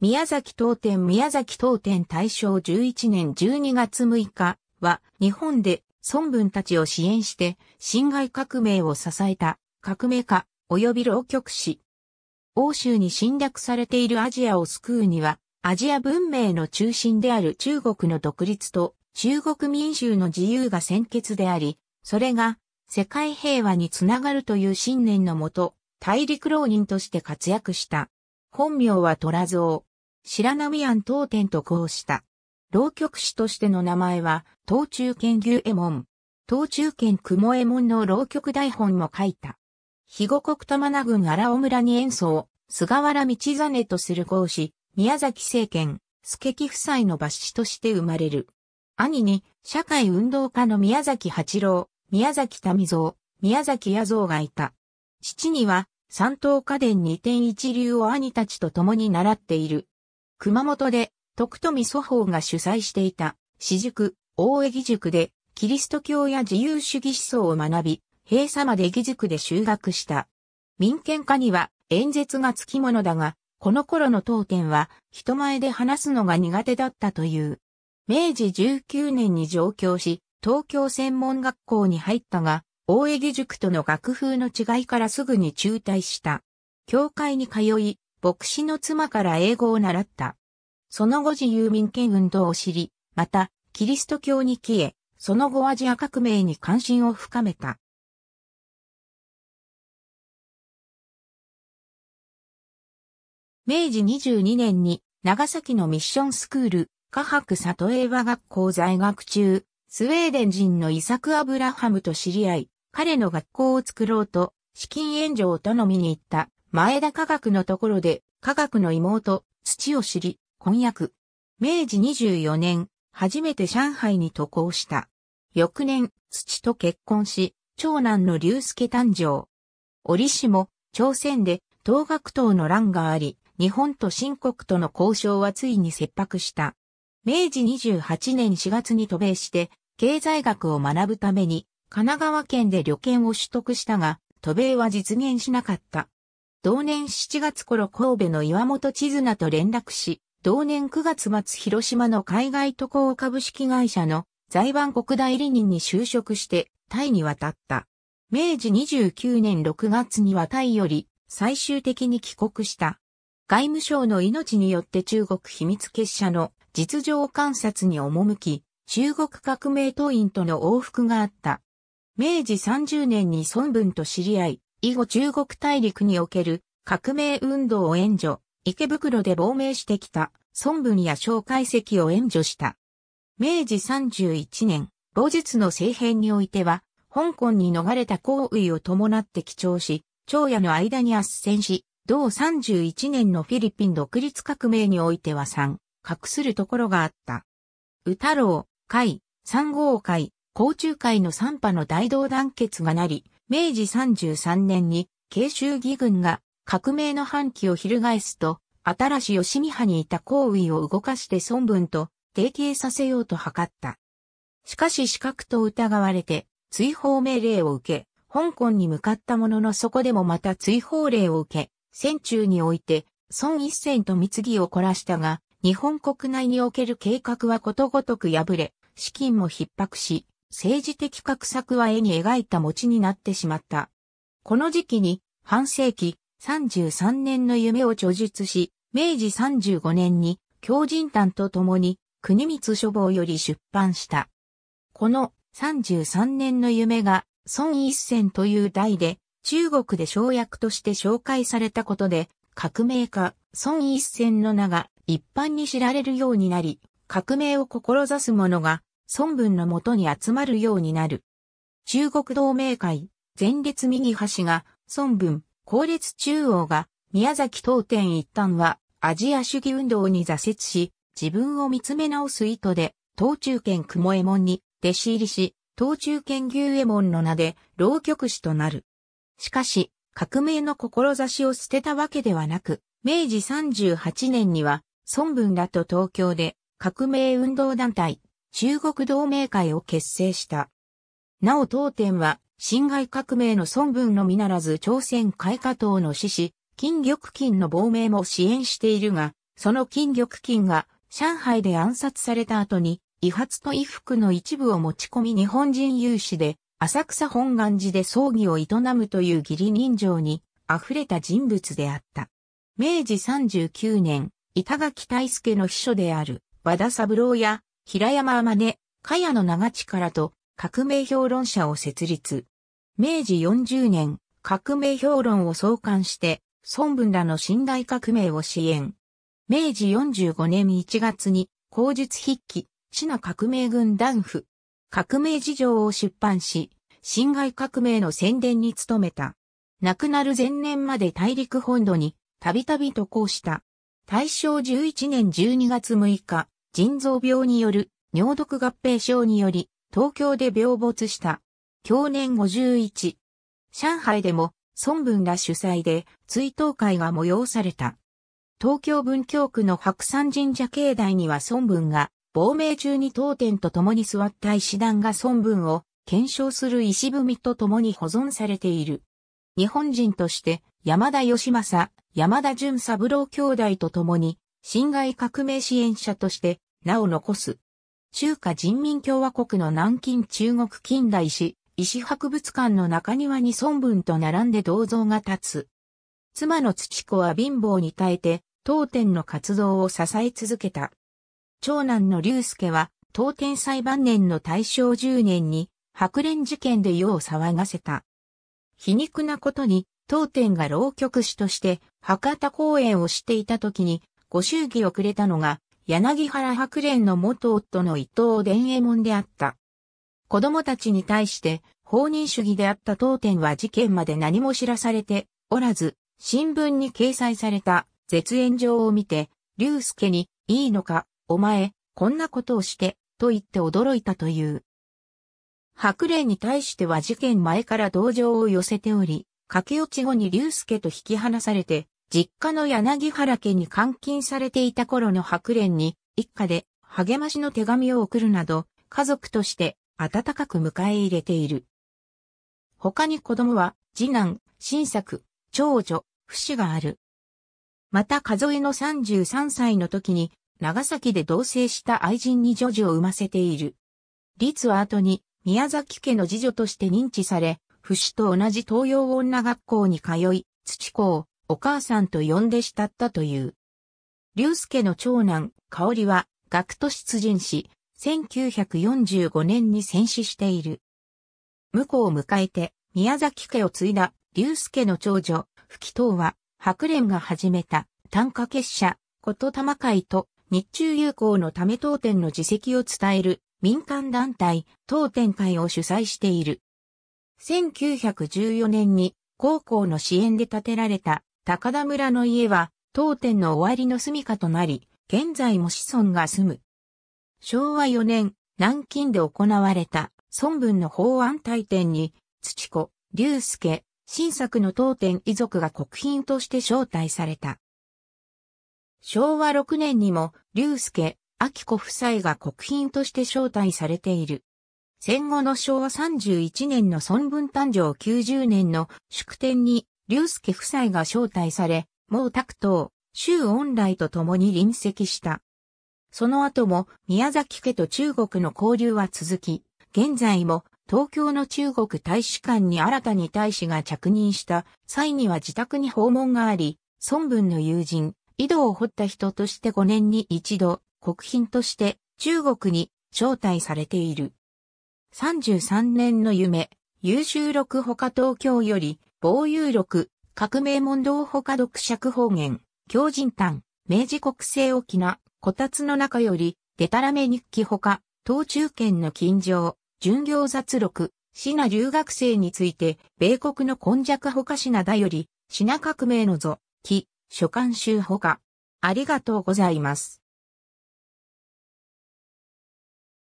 宮崎東店宮崎東店大正11年12月6日は日本で孫文たちを支援して辛亥革命を支えた革命家及び浪曲師。欧州に侵略されているアジアを救うにはアジア文明の中心である中国の独立と中国民衆の自由が先決であり、それが世界平和につながるという信念のもと、大陸浪人として活躍した。本名は虎蔵。白波庵当店とこうした。浪曲師としての名前は、東中剣牛右衛門。東中県雲右衛門の浪曲台本も書いた。肥後国玉名郡荒尾村に演奏、菅原道真とする講師、宮崎政権、助木夫妻の抜子として生まれる。兄に、社会運動家の宮崎八郎、宮崎民蔵、宮崎野蔵がいた。父には、三等家伝二点一流を兄たちと共に習っている、熊本で徳富祖法が主催していた私塾、大江義塾でキリスト教や自由主義思想を学び、閉鎖まで義塾で修学した。民権化には演説がつきものだが、この頃の当店は人前で話すのが苦手だったという。明治19年に上京し、東京専門学校に入ったが、大江義塾との学風の違いからすぐに中退した。教会に通い、牧師の妻から英語を習った。その後自由民権運動を知り、また、キリスト教に消え、その後アジア革命に関心を深めた。明治22年に長崎のミッションスクール、科博里英和学校在学中、スウェーデン人のイサク・アブラハムと知り合い、彼の学校を作ろうと資金援助を頼みに行った前田科学のところで、科学の妹、土を知り、婚約。明治24年、初めて上海に渡航した。翌年、土と結婚し、長男の龍介誕生。折しも、朝鮮で、東学党の乱があり、日本と新国との交渉はついに切迫した。明治28年4月に渡米して、経済学を学ぶために、神奈川県で旅券を取得したが、渡米は実現しなかった。同年7月頃神戸の岩本千綱と連絡し、同年9月末広島の海外渡航株式会社の財番国代理人に就職してタイに渡った。明治29年6月にはタイより最終的に帰国した。外務省の命によって中国秘密結社の実情観察に赴き、中国革命党員との往復があった。明治30年に孫文と知り合い、以後中国大陸における革命運動を援助、池袋で亡命してきた孫文や蒋介石を援助した。明治31年、母術の政変においては、香港に逃れた行為を伴って帰帳し、長野の間に圧戦し、同31年のフィリピン独立革命においては3、隠するところがあった。宇太郎、会、三号会、甲中会の三派の大道団結がなり、明治33年に慶州義軍が革命の反旗を翻すと、新しい吉見派にいた行為を動かして孫文と提携させようと図った。しかし資格と疑われて、追放命令を受け、香港に向かったもののそこでもまた追放令を受け、戦中において、孫一戦と貢ぎを凝らしたが、日本国内における計画はことごとく破れ、資金も逼迫し、政治的格策は絵に描いた餅になってしまった。この時期に、半世紀、33年の夢を著述し、明治35年に、狂人譚と共に、国光書房より出版した。この33年の夢が、孫一戦という題で、中国で生薬として紹介されたことで、革命家、孫一戦の名が一般に知られるようになり、革命を志す者が孫文のもとに集まるようになる。中国同盟会、前列右端が孫文、後列中央が宮崎当店一端はアジア主義運動に挫折し、自分を見つめ直す意図で、東中堅雲右衛門に弟子入りし、東中堅牛右衛門の名で老局師となる。しかし、革命の志を捨てたわけではなく、明治38年には、孫文らと東京で革命運動団体、中国同盟会を結成した。なお当店は、辛亥革命の孫文のみならず朝鮮開化党の志士、金玉金の亡命も支援しているが、その金玉金が上海で暗殺された後に、遺髪と衣服の一部を持ち込み日本人有志で、浅草本願寺で葬儀を営むという義理人情に溢れた人物であった。明治39年、板垣大助の秘書である和田三郎や平山天音、やの長力と革命評論者を設立。明治40年、革命評論を創刊して、孫文らの信頼革命を支援。明治45年1月に、口述筆記、シナ革命軍団府、革命事情を出版し、辛亥革命の宣伝に努めた。亡くなる前年まで大陸本土に、たびたび渡航した。大正11年12月6日、腎臓病による尿毒合併症により東京で病没した。去年51。上海でも孫文ら主催で追悼会が催された。東京文京区の白山神社境内には孫文が亡命中に当店と共に座った石段が孫文を検証する石踏みと共に保存されている。日本人として山田義政、山田淳三郎兄弟と共に、侵害革命支援者として名を残す。中華人民共和国の南京中国近代史、石博物館の中庭に孫文と並んで銅像が立つ。妻の土子は貧乏に耐えて、当店の活動を支え続けた。長男の龍介は、当店裁判年の大正10年に、白蓮事件で世を騒がせた。皮肉なことに、当店が老曲師として、博多公演をしていた時に、ご祝儀をくれたのが、柳原白蓮の元夫の伊藤伝右衛門であった。子供たちに対して、放任主義であった当店は事件まで何も知らされておらず、新聞に掲載された絶縁状を見て、龍介に、いいのか、お前、こんなことをして、と言って驚いたという。白蓮に対しては事件前から同情を寄せており、駆け落ち後に龍介と引き離されて、実家の柳原家に監禁されていた頃の白蓮に、一家で励ましの手紙を送るなど、家族として温かく迎え入れている。他に子供は、次男、新作、長女、不死がある。また数えの33歳の時に、長崎で同棲した愛人に女児を産ませている。律は後に、宮崎家の次女として認知され、不死と同じ東洋女学校に通い、土校。お母さんと呼んで慕ったという。龍介の長男、香織は、学徒出陣し、1945年に戦死している。婿を迎えて、宮崎家を継いだ、龍介の長女、吹藤は、白蓮が始めた、短歌結社、こと玉会と、日中友好のため当店の自責を伝える、民間団体、当店会を主催している。1914年に、高校の支援で建てられた高田村の家は、当店の終わりの住処となり、現在も子孫が住む。昭和4年、南京で行われた、孫文の法案大典に、土子、龍介、新作の当店遺族が国賓として招待された。昭和6年にも、龍介、秋子夫妻が国賓として招待されている。戦後の昭和31年の孫文誕生90年の祝典に龍介夫妻が招待され、毛沢東、周恩来と共に臨席した。その後も宮崎家と中国の交流は続き、現在も東京の中国大使館に新たに大使が着任した際には自宅に訪問があり、孫文の友人、井戸を掘った人として5年に一度、国賓として中国に招待されている。33年の夢、優秀録他東京より防有録、革命問答他読釈方言、強人丹、明治国政沖縄、こたつの中より、でたらめ日記ほか、東中圏の近情、巡業雑録、シナ留学生について、米国の根弱ほかシナだより、シナ革命のぞ、記、書簡集ほか。ありがとうございます。